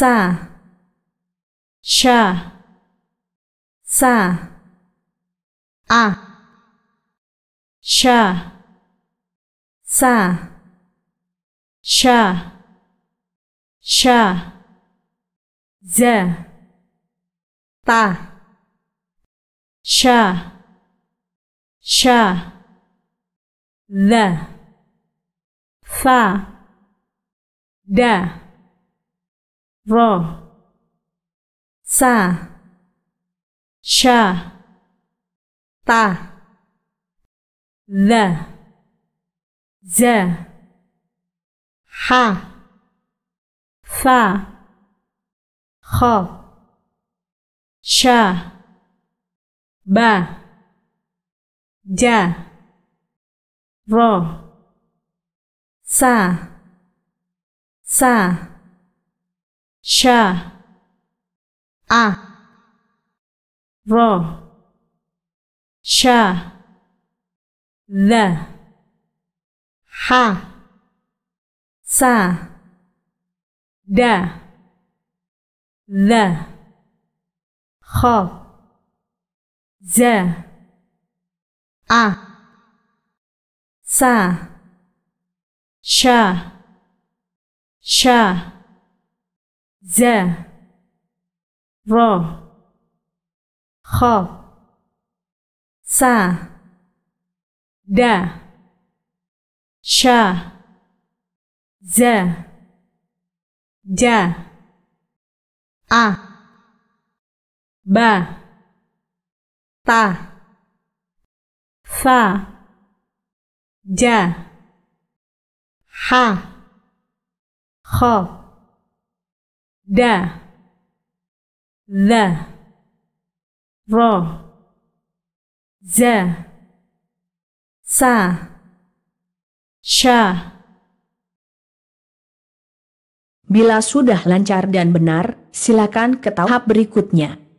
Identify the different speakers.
Speaker 1: sa sha sa a sha sa sha sha z ta sha sha the fa da 沃萨查塔则泽哈法霍沙巴贾沃萨萨。Sha. A. Ro. Sha. The. Ha. Sa. Da. The. Kho. Z. A. Sa. Sha. Sha. za ro kho sa da sha za ja a ba ta fa ja ha kho da za, ro za sa sha Bila sudah lancar dan benar, silakan ke tahap berikutnya.